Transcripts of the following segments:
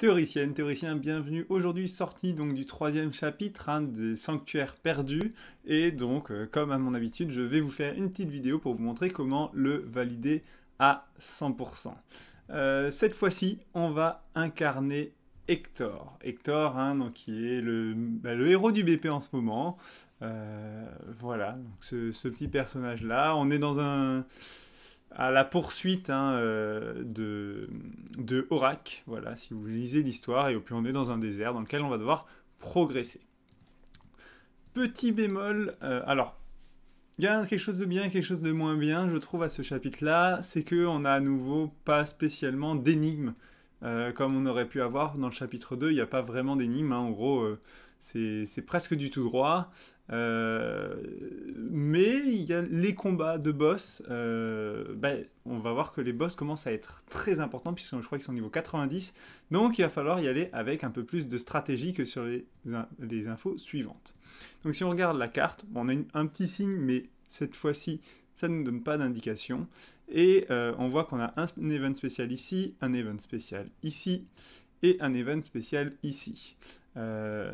Théoricienne, théoricien, bienvenue. Aujourd'hui sorti donc du troisième chapitre hein, des sanctuaires perdus. Et donc, euh, comme à mon habitude, je vais vous faire une petite vidéo pour vous montrer comment le valider à 100%. Euh, cette fois-ci, on va incarner Hector. Hector, hein, donc, qui est le, bah, héros du BP en ce moment. Euh, voilà, donc ce petit personnage-là. On est dans un à la poursuite hein, euh, de, de voilà, si vous lisez l'histoire, et au plus on est dans un désert dans lequel on va devoir progresser. Petit bémol, euh, alors, il y a quelque chose de bien quelque chose de moins bien, je trouve, à ce chapitre-là, c'est qu'on a à nouveau pas spécialement d'énigmes euh, comme on aurait pu avoir dans le chapitre 2. Il n'y a pas vraiment d'énigme, hein. en gros, euh, c'est presque du tout droit. Euh, mais il y a les combats de boss. Ben, on va voir que les boss commencent à être très importants, puisque je crois qu'ils sont au niveau 90. Donc il va falloir y aller avec un peu plus de stratégie que sur les, les infos suivantes. Donc si on regarde la carte, on a un petit signe, mais cette fois-ci, ça ne nous donne pas d'indication. Et euh, on voit qu'on a un, event spécial ici, un event spécial ici, et un event spécial ici. Euh,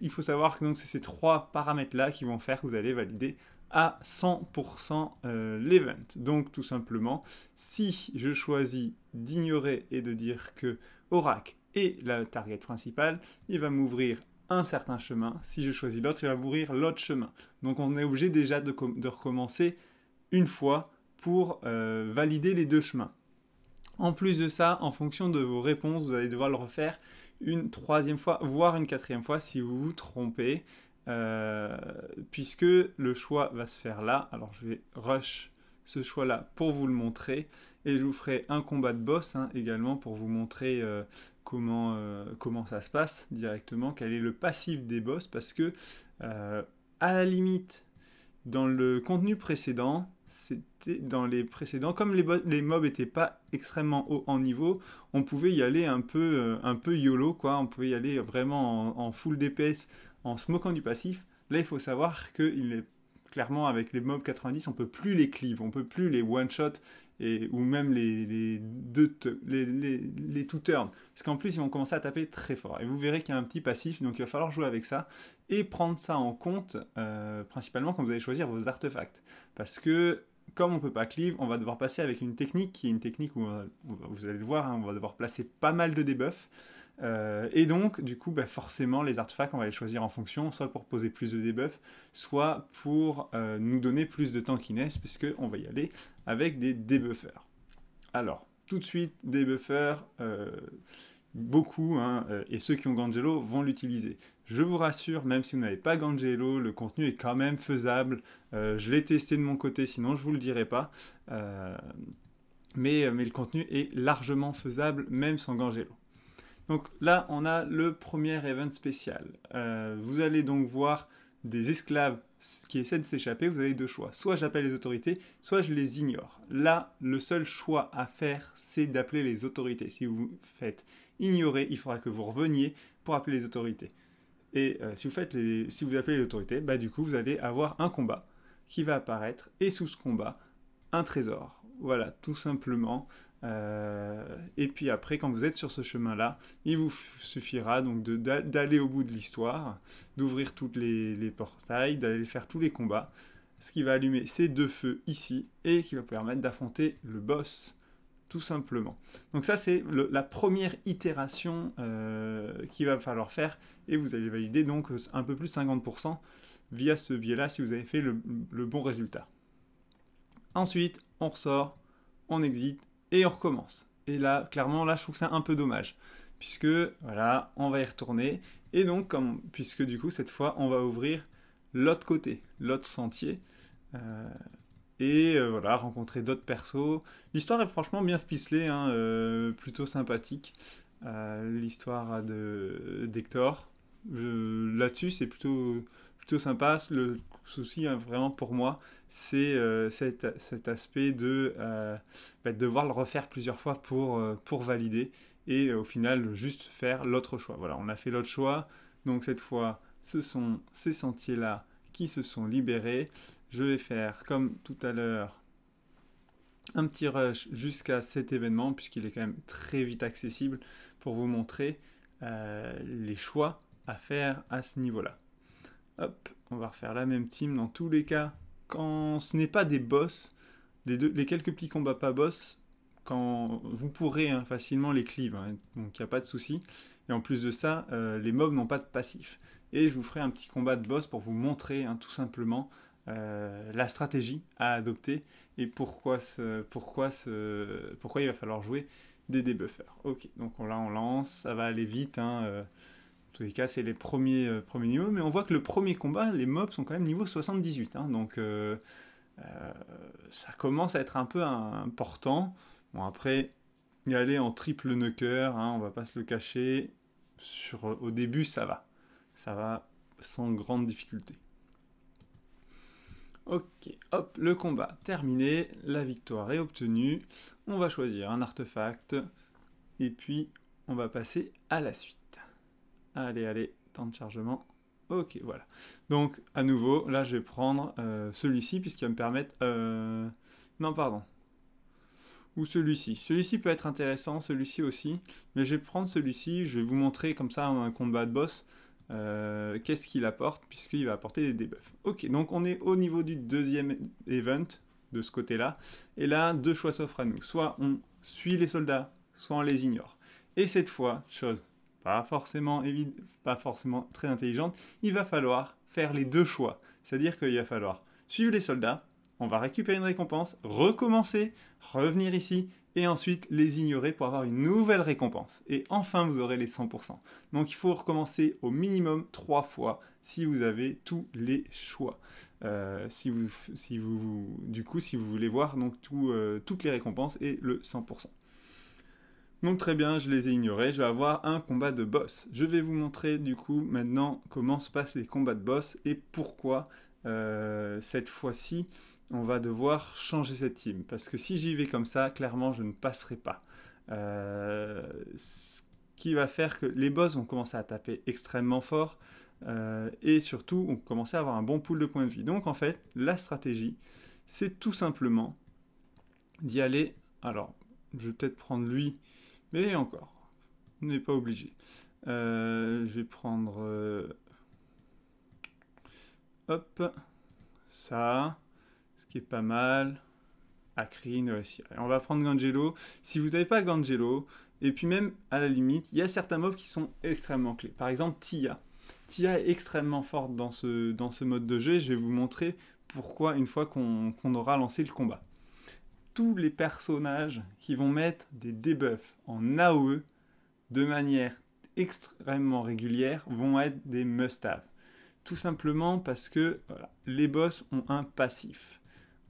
il faut savoir que c'est ces trois paramètres-là qui vont faire que vous allez valider à 100% euh, l'event. Donc tout simplement, si je choisis d'ignorer et de dire que Oracle est la target principale, il va m'ouvrir certain chemin. Si je choisis l'autre, il va mourir l'autre chemin. Donc on est obligé déjà de, recommencer une fois pour euh, valider les deux chemins. En plus de ça, en fonction de vos réponses, vous allez devoir le refaire une troisième fois, voire une quatrième fois si vous vous trompez, euh, puisque le choix va se faire là. Alors je vais rush ce choix-là pour vous le montrer. Et je vous ferai un combat de boss hein, également pour vous montrer euh, comment, euh, comment ça se passe directement, quel est le passif des boss, parce que euh, à la limite, dans le contenu précédent, c'était dans les précédents, comme les, les mobs n'étaient pas extrêmement haut en niveau, on pouvait y aller un peu, euh, un peu YOLO, quoi. on pouvait y aller vraiment en, full DPS en se moquant du passif. Là, il faut savoir que est clairement avec les mobs 90, on peut plus les cleave, on peut plus les one shot ou même les, les, deux les, turns. Parce qu'en plus, ils vont commencer à taper très fort. Et vous verrez qu'il y a un petit passif, donc il va falloir jouer avec ça et prendre ça en compte, euh, principalement quand vous allez choisir vos artefacts. Parce que comme on ne peut pas cleave, on va devoir passer avec une technique qui est une technique où, euh, vous allez le voir, hein, on va devoir placer pas mal de debuffs. Euh, et donc, du coup, bah forcément, les artefacts, on va les choisir en fonction, soit pour poser plus de debuffs, soit pour euh, nous donner plus de qui temps puisque on va y aller avec des debuffers. Alors, tout de suite, debuffers, euh, beaucoup, hein, et ceux qui ont Gangelo vont l'utiliser. Je vous rassure, même si vous n'avez pas Gangelo, le contenu est quand même faisable. je l'ai testé de mon côté, sinon je vous le dirai pas. Mais, mais, le contenu est largement faisable, même sans Gangelo. Donc là, on a le premier event spécial. Euh, vous allez donc voir des esclaves qui essaient de s'échapper. Vous avez deux choix. Soit j'appelle les autorités, soit je les ignore. Là, le seul choix à faire, c'est d'appeler les autorités. Si vous faites ignorer, il faudra que vous reveniez pour appeler les autorités. Et euh, si, vous faites si vous appelez les autorités, bah, du coup, vous allez avoir un combat qui va apparaître. Et sous ce combat, un trésor. Voilà, tout simplement. Euh, et puis après, quand vous êtes sur ce chemin-là, il vous suffira donc d'aller au bout de l'histoire, d'ouvrir tous les, portails, d'aller faire tous les combats, ce qui va allumer ces deux feux ici et qui va permettre d'affronter le boss tout simplement. Donc ça c'est la première itération euh, qu'il va falloir faire et vous allez valider donc un peu plus de 50% via ce biais-là si vous avez fait le, le bon résultat. Ensuite on ressort, on exit et on recommence. Et là, clairement, là, je trouve ça un peu dommage. Puisque, voilà, on va y retourner. Et donc, comme, puisque du coup, cette fois, on va ouvrir l'autre côté, l'autre sentier. Euh, et euh, voilà, rencontrer d'autres persos. L'histoire est franchement bien ficelée, hein, euh, plutôt sympathique. L'histoire de d'Hector. Là-dessus, c'est plutôt plutôt sympa. Le souci hein, vraiment pour moi, c'est euh, cet, aspect de euh, bah, devoir le refaire plusieurs fois pour, euh, pour valider et au final juste faire l'autre choix. Voilà, on a fait l'autre choix, donc cette fois, ce sont ces sentiers-là qui se sont libérés. Je vais faire comme tout à l'heure un petit rush jusqu'à cet événement puisqu'il est quand même très vite accessible pour vous montrer les choix à faire à ce niveau-là. Hop, on va refaire la même team dans tous les cas. Quand ce n'est pas des boss, les quelques petits combats pas boss, quand vous pourrez hein, facilement les cleave, hein, donc il n'y a pas de souci. Et en plus de ça, euh, les mobs n'ont pas de passif. Et je vous ferai un petit combat de boss pour vous montrer hein, tout simplement euh, la stratégie à adopter et pourquoi, ce, pourquoi, ce, pourquoi il va falloir jouer des debuffers. Ok, donc là on lance, ça va aller vite. Euh, en tous les cas, c'est les premiers, euh, premiers niveaux. Mais on voit que le premier combat, les mobs sont quand même niveau 78. Hein, donc euh, euh, ça commence à être un peu important. Bon, après, y aller en triple knocker, hein, on va pas se le cacher. au début, ça va. Ça va sans grande difficulté. Ok, hop, le combat terminé, la victoire est obtenue. On va choisir un artefact et puis on va passer à la suite. Allez, allez, temps de chargement. Ok, voilà. Donc, à nouveau, là, je vais prendre euh, celui-ci, puisqu'il va me permettre... Euh, non, pardon. Ou celui-ci. Celui-ci peut être intéressant, celui-ci aussi. Mais je vais prendre celui-ci, je vais vous montrer comme ça un combat de boss. Euh, qu'est-ce qu'il apporte, puisqu'il va apporter des debuffs. Ok, donc on est au niveau du deuxième event, de ce côté-là. Et là, deux choix s'offrent à nous. Soit on suit les soldats, soit on les ignore. Et cette fois, chose pas forcément, pas forcément très intelligente, il va falloir faire les deux choix. C'est-à-dire qu'il va falloir suivre les soldats, on va récupérer une récompense, recommencer, revenir ici, et ensuite les ignorer pour avoir une nouvelle récompense. Et enfin, vous aurez les 100%. Donc il faut recommencer au minimum trois fois si vous avez tous les choix. Euh, si vous, du coup, si vous voulez voir donc euh, toutes les récompenses et le 100%. Donc très bien, je les ai ignorés, je vais avoir un combat de boss. Je vais vous montrer du coup maintenant comment se passent les combats de boss et pourquoi euh, cette fois-ci on va devoir changer cette team. Parce que si j'y vais comme ça, clairement je ne passerai pas. Euh, ce qui va faire que les boss vont commencer à taper extrêmement fort euh, et surtout on commencé à avoir un bon pool de points de vie. Donc en fait, la stratégie, c'est tout simplement d'y aller. Alors, je vais peut-être prendre lui mais encore, on n'est pas obligé. Euh, je vais prendre... Euh, hop, ça, ce qui est pas mal. Acrine aussi. on va prendre Gangelo. Si vous n'avez pas Gangelo, et puis même à la limite, il y a certains mobs qui sont extrêmement clés. Par exemple, Tia. Tia est extrêmement forte dans ce, dans ce mode de jeu. Je vais vous montrer pourquoi une fois qu'on aura lancé le combat tous les personnages qui vont mettre des debuffs en AOE de manière extrêmement régulière vont être des must-have. Tout simplement parce que les boss ont un passif.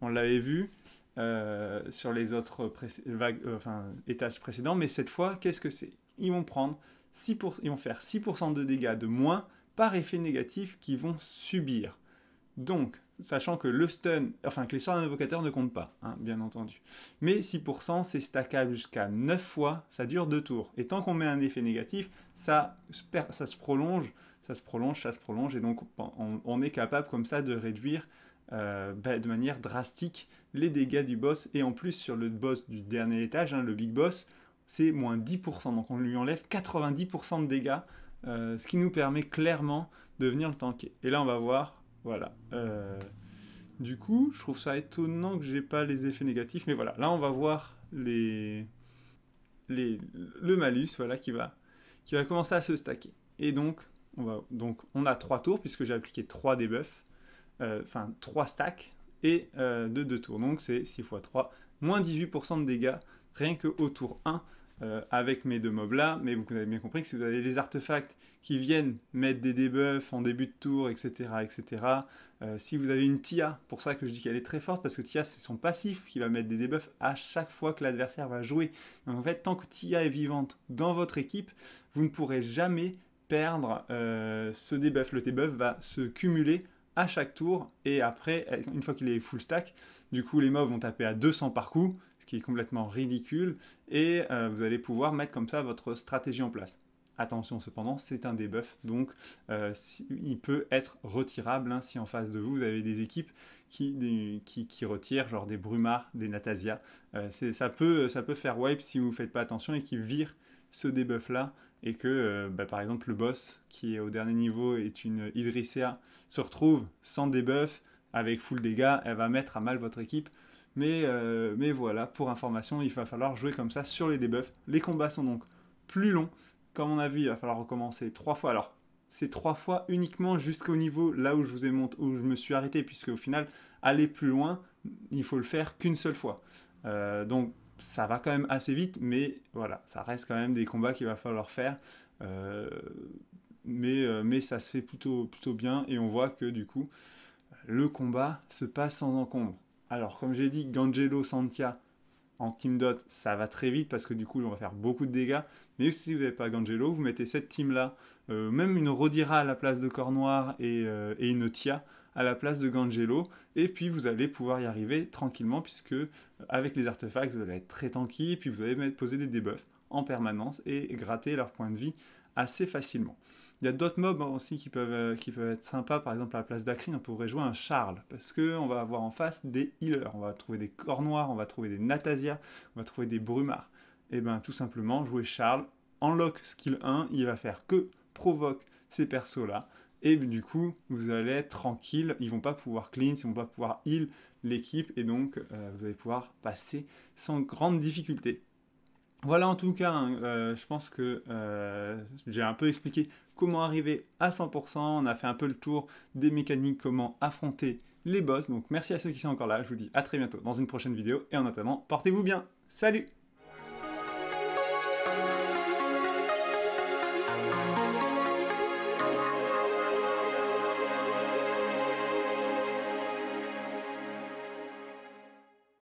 On l'avait vu euh, sur les autres euh, étages précédents, mais cette fois, qu'est-ce que c'est Ils vont prendre Ils vont faire 6% de dégâts de moins par effet négatif qu'ils vont subir. Donc, sachant que le stun, enfin que les d'un invocateur ne comptent pas, hein, bien entendu. Mais 6%, c'est stackable jusqu'à 9 fois, ça dure 2 tours. Et tant qu'on met un effet négatif, ça, ça, se prolonge, ça se prolonge, ça se prolonge, et donc on, est capable comme ça de réduire euh, bah, de manière drastique les dégâts du boss. Et en plus, sur le boss du dernier étage, hein, le big boss, c'est moins 10%, donc on lui enlève 90% de dégâts, euh, ce qui nous permet clairement de venir le tanker. Et là, on va voir voilà. Euh, du coup, je trouve ça étonnant que j'ai pas les effets négatifs, mais voilà. Là, on va voir les, les, le malus, voilà, qui va, qui va commencer à se stacker. Et donc, on va, donc, on a 3 tours puisque j'ai appliqué 3 debuffs, euh, enfin 3 stacks et euh, de deux tours. Donc, c'est 6 x 3, moins 18% de dégâts rien que au tour 1 euh, avec mes deux mobs là, mais vous avez bien compris que si vous avez les artefacts qui viennent mettre des debuffs en début de tour, etc., etc., euh, si vous avez une Tia, pour ça que je dis qu'elle est très forte, parce que Tia c'est son passif qui va mettre des debuffs à chaque fois que l'adversaire va jouer. Donc en fait, tant que Tia est vivante dans votre équipe, vous ne pourrez jamais perdre euh, ce debuff. Le debuff va se cumuler à chaque tour, et après, une fois qu'il est full stack, du coup les mobs vont taper à 200 par coup, est complètement ridicule, et euh, vous allez pouvoir mettre comme ça votre stratégie en place. Attention cependant, c'est un debuff, donc euh, il peut être retirable hein, si en face de vous, vous avez des équipes qui, qui, retirent, genre des brumards, des Natasia. Euh, ça, peut, ça peut faire wipe si vous ne faites pas attention et qui vire ce debuff-là, et que bah, par exemple le boss qui est au dernier niveau est une Idrissea se retrouve sans debuff, avec full dégâts, elle va mettre à mal votre équipe. Mais, euh, mais voilà, pour information, il va falloir jouer comme ça sur les debuffs. Les combats sont donc plus longs. Comme on a vu, il va falloir recommencer trois fois. Alors, c'est trois fois uniquement jusqu'au niveau là où je vous ai montré, où je me suis arrêté, puisque au final, aller plus loin, il faut le faire qu'une seule fois. Euh, donc, ça va quand même assez vite, mais voilà, ça reste quand même des combats qu'il va falloir faire. Euh, mais, mais ça se fait plutôt, plutôt bien et on voit que du coup, le combat se passe sans encombre. Alors, comme j'ai dit, Gangelo Santia en team dot, ça va très vite parce que du coup, on va faire beaucoup de dégâts. Mais si vous n'avez pas Gangelo, vous mettez cette team-là, euh, même une Rodira à la place de Cornoir et, euh, et une Tia à la place de Gangelo. Et puis vous allez pouvoir y arriver tranquillement puisque euh, avec les artefacts, vous allez être très tanky. Puis vous allez poser des debuffs en permanence et gratter leur points de vie assez facilement. Il y a d'autres mobs hein, aussi qui peuvent, euh, qui peuvent être sympas. Par exemple, à la place d'Akrin, on hein, pourrait jouer un Charles. Parce qu'on va avoir en face des healers. On va trouver des corps noirs, on va trouver des Natasia, on va trouver des Brumards. Et eh bien, tout simplement, jouer Charles en lock skill 1. Il va faire que provoque ces persos-là. Et du coup, vous allez être tranquille. Ils vont pas pouvoir clean, ils vont pas pouvoir heal l'équipe. Et donc, euh, vous allez pouvoir passer sans grande difficulté. Voilà en tout cas, hein, euh, je pense que j'ai un peu expliqué comment arriver à 100%. On a fait un peu le tour des mécaniques, comment affronter les boss. Donc merci à ceux qui sont encore là. Je vous dis à très bientôt dans une prochaine vidéo. Et en attendant, portez-vous bien. Salut